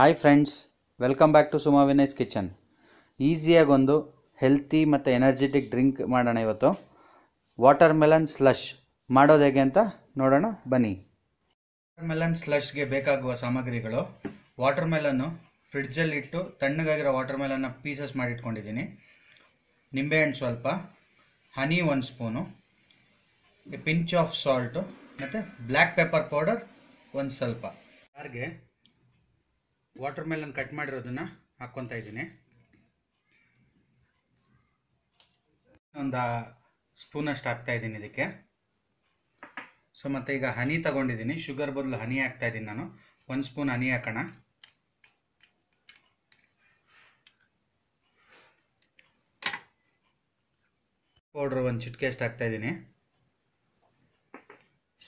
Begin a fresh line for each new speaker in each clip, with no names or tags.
hi friends welcome back to ಸುಮಾವಿನೈಸ್ kitchen ಈಸಿಯಾಗಿ ಒಂದು ಹೆಲ್ತಿ ಮತ್ತು ಎನರ್ಜೆಟಿಕ್ ಡ್ರಿಂಕ್ ಮಾಡೋಣ ಇವತ್ತು ವಾಟರ್ ಮೆಲನ್ ಸ್ಲಶ್ ಮಾಡೋದು ಹೇಗೆ ಅಂತ ನೋಡೋಣ ಬನ್ನಿ ವಾಟರ್ ಮೆಲನ್ ಸ್ಲಶ್ಗೆ ಬೇಕಾಗುವ ಸಾಮಗ್ರಿಗಳು ವಾಟರ್ ಮೆಲನ್ನು ಫ್ರಿಡ್ಜಲ್ಲಿ ಇಟ್ಟು ತಣ್ಣಗಾಗಿರೋ ವಾಟರ್ ಮೆಲನ್ನ ಪೀಸಸ್ ಮಾಡಿಟ್ಕೊಂಡಿದ್ದೀನಿ ನಿಂಬೆಹಣ್ಣು ಸ್ವಲ್ಪ ಹನಿ ಒಂದು ಸ್ಪೂನು ಪಿಂಚ್ ಆಫ್ ಸಾಲ್ಟು ಮತ್ತು ಬ್ಲ್ಯಾಕ್ ಪೆಪ್ಪರ್ ಪೌಡರ್ ಒಂದು ಸ್ವಲ್ಪ ಯಾರಿಗೆ ವಾಟರ್ ಮೆಲನ್ ಕಟ್ ಮಾಡಿರೋದನ್ನು ಹಾಕ್ಕೊತಾ ಇದ್ದೀನಿ ಒಂದು ಅಷ್ಟು ಹಾಕ್ತಾ ಇದ್ದೀನಿ ಇದಕ್ಕೆ ಸೊ ಮತ್ತು ಈಗ ಹನಿ ತಗೊಂಡಿದ್ದೀನಿ ಶುಗರ್ ಬದಲು ಹನಿ ಹಾಕ್ತಾ ಇದ್ದೀನಿ ನಾನು ಒಂದು ಸ್ಪೂನ್ ಹನಿ ಹಾಕೋಣ ಪೌಡ್ರ್ ಒಂದು ಚಿಟ್ಕೆ ಅಷ್ಟು ಇದ್ದೀನಿ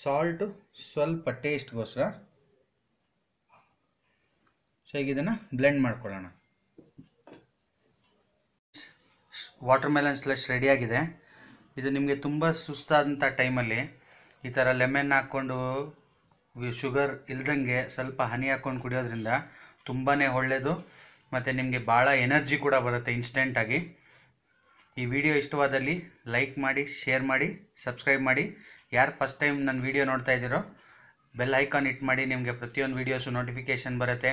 ಸಾಲ್ಟು ಸ್ವಲ್ಪ ಟೇಸ್ಟ್ಗೋಸ್ಕರ ಸೊ ಈಗ ಇದನ್ನು ಬ್ಲೆಂಡ್ ಮಾಡ್ಕೊಳ್ಳೋಣ ವಾಟರ್ ಮೆಲನ್ ಸ್ಲಶ್ ರೆಡಿಯಾಗಿದೆ ಇದು ನಿಮಗೆ ತುಂಬ ಸುಸ್ತಾದಂಥ ಟೈಮಲ್ಲಿ ಈ ಥರ ಲೆಮನ್ ಹಾಕ್ಕೊಂಡು ಶುಗರ್ ಇಲ್ದಂಗೆ ಸ್ವಲ್ಪ ಹನಿ ಹಾಕ್ಕೊಂಡು ಕುಡಿಯೋದ್ರಿಂದ ತುಂಬಾ ಒಳ್ಳೆಯದು ಮತ್ತು ನಿಮಗೆ ಭಾಳ ಎನರ್ಜಿ ಕೂಡ ಬರುತ್ತೆ ಇನ್ಸ್ಟೆಂಟಾಗಿ ಈ ವಿಡಿಯೋ ಇಷ್ಟವಾದಲ್ಲಿ ಲೈಕ್ ಮಾಡಿ ಶೇರ್ ಮಾಡಿ ಸಬ್ಸ್ಕ್ರೈಬ್ ಮಾಡಿ ಯಾರು ಫಸ್ಟ್ ಟೈಮ್ ನನ್ನ ವೀಡಿಯೋ ನೋಡ್ತಾ ಇದ್ದೀರೋ ಬೆಲ್ ಐಕಾನ್ ಇಟ್ ಮಾಡಿ ನಿಮಗೆ ಪ್ರತಿಯೊಂದು ವೀಡಿಯೋಸು ನೋಟಿಫಿಕೇಷನ್ ಬರುತ್ತೆ